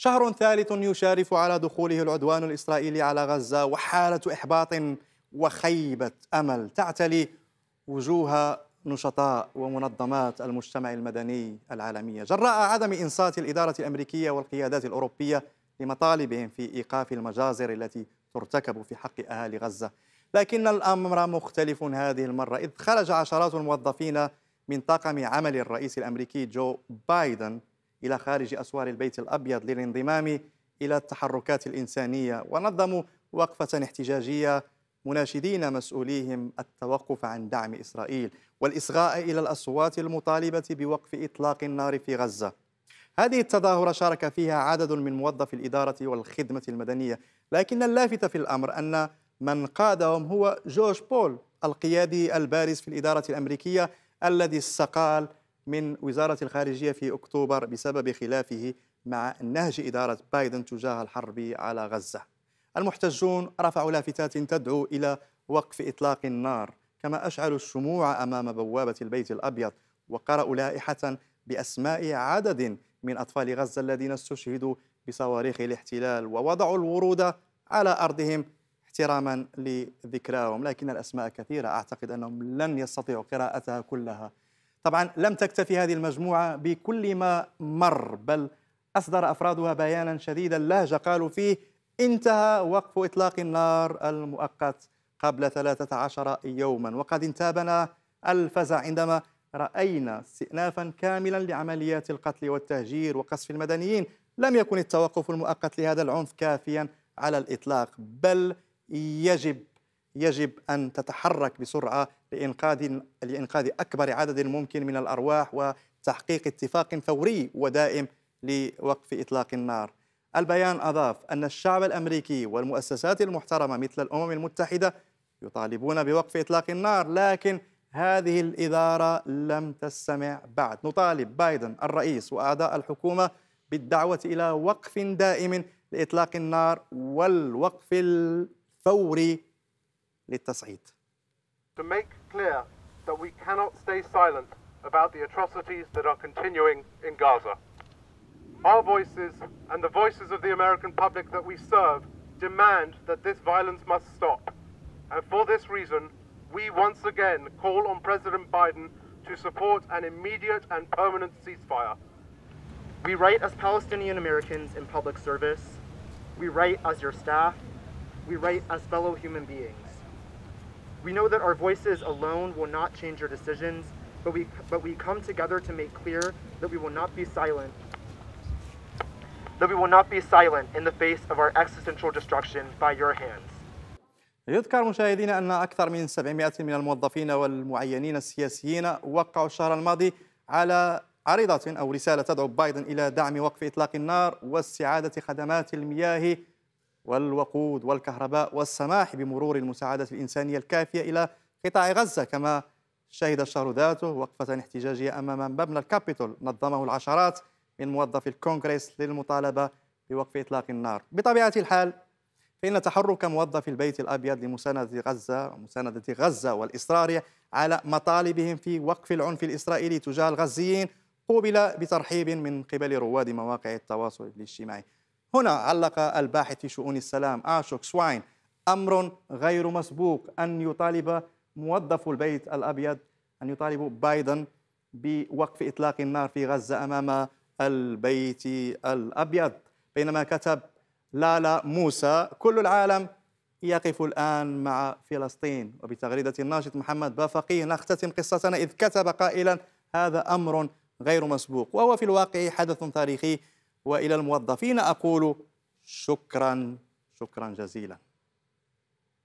شهر ثالث يشارف على دخوله العدوان الإسرائيلي على غزة وحالة إحباط وخيبة أمل تعتلي وجوه نشطاء ومنظمات المجتمع المدني العالمية جراء عدم إنصات الإدارة الأمريكية والقيادات الأوروبية لمطالبهم في إيقاف المجازر التي ترتكب في حق أهالي غزة لكن الأمر مختلف هذه المرة إذ خرج عشرات الموظفين من طاقم عمل الرئيس الأمريكي جو بايدن إلى خارج أسوار البيت الأبيض للانضمام إلى التحركات الإنسانية ونظموا وقفة احتجاجية مناشدين مسؤوليهم التوقف عن دعم إسرائيل والإصغاء إلى الأصوات المطالبة بوقف إطلاق النار في غزة هذه التظاهرة شارك فيها عدد من موظفي الإدارة والخدمة المدنية لكن اللافت في الأمر أن من قادهم هو جورج بول القيادي البارز في الإدارة الأمريكية الذي استقال من وزارة الخارجية في أكتوبر بسبب خلافه مع نهج إدارة بايدن تجاه الحرب على غزة المحتجون رفعوا لافتات تدعو إلى وقف إطلاق النار كما أشعلوا الشموع أمام بوابة البيت الأبيض وقرأوا لائحة بأسماء عدد من أطفال غزة الذين استشهدوا بصواريخ الاحتلال ووضعوا الورود على أرضهم احتراما لذكراهم لكن الأسماء كثيرة أعتقد أنهم لن يستطيعوا قراءتها كلها طبعا لم تكتفي هذه المجموعة بكل ما مر بل أصدر أفرادها بيانا شديد اللهجة قالوا فيه انتهى وقف إطلاق النار المؤقت قبل 13 يوما وقد انتابنا الفزع عندما رأينا استئنافا كاملا لعمليات القتل والتهجير وقصف المدنيين لم يكن التوقف المؤقت لهذا العنف كافيا على الإطلاق بل يجب يجب أن تتحرك بسرعة لإنقاذ, لإنقاذ أكبر عدد ممكن من الأرواح وتحقيق اتفاق فوري ودائم لوقف إطلاق النار البيان أضاف أن الشعب الأمريكي والمؤسسات المحترمة مثل الأمم المتحدة يطالبون بوقف إطلاق النار لكن هذه الإدارة لم تستمع بعد نطالب بايدن الرئيس وأعضاء الحكومة بالدعوة إلى وقف دائم لإطلاق النار والوقف الفوري للتصعيد. To make clear that we cannot stay silent about the atrocities that are continuing in Gaza. Our voices and the voices of the American public that we serve demand that this violence must stop. And for this reason, we once again call on President Biden to support an immediate and permanent ceasefire. We write as Palestinian Americans in public service. We write as your staff. We write as fellow human beings. We know that our voices alone will not change your decisions, but we, but we come together to make clear that we will not be silent, that we will not be silent in the face of our existential destruction by your hands. يذكر مشاهدينا أن أكثر من 700 من الموظفين والمعينين السياسيين وقعوا الشهر الماضي على عريضة أو رسالة تدعو بايدن إلى دعم وقف إطلاق النار واستعادة خدمات المياه والوقود والكهرباء والسماح بمرور المساعدات الإنسانية الكافية إلى قطاع غزة كما شهد الشهر ذاته وقفة احتجاجية أمام مبنى الكابيتول نظمه العشرات من موظفي الكونغرس للمطالبة بوقف إطلاق النار بطبيعة الحال فإن تحرك موظفي البيت الأبيض لمساندة غزة ومساندة غزة والإصرار على مطالبهم في وقف العنف الإسرائيلي تجاه الغزيين قوبل بترحيب من قبل رواد مواقع التواصل الاجتماعي هنا علق الباحث في شؤون السلام آشوك سواين أمر غير مسبوق أن يطالب موظف البيت الأبيض أن يطالب بايدن بوقف إطلاق النار في غزة أمام البيت الأبيض بينما كتب لالا موسى كل العالم يقف الآن مع فلسطين وبتغريدة الناشط محمد بافقيه نختتم قصتنا إذ كتب قائلا هذا أمر غير مسبوق وهو في الواقع حدث تاريخي والى الموظفين اقول شكرا شكرا جزيلا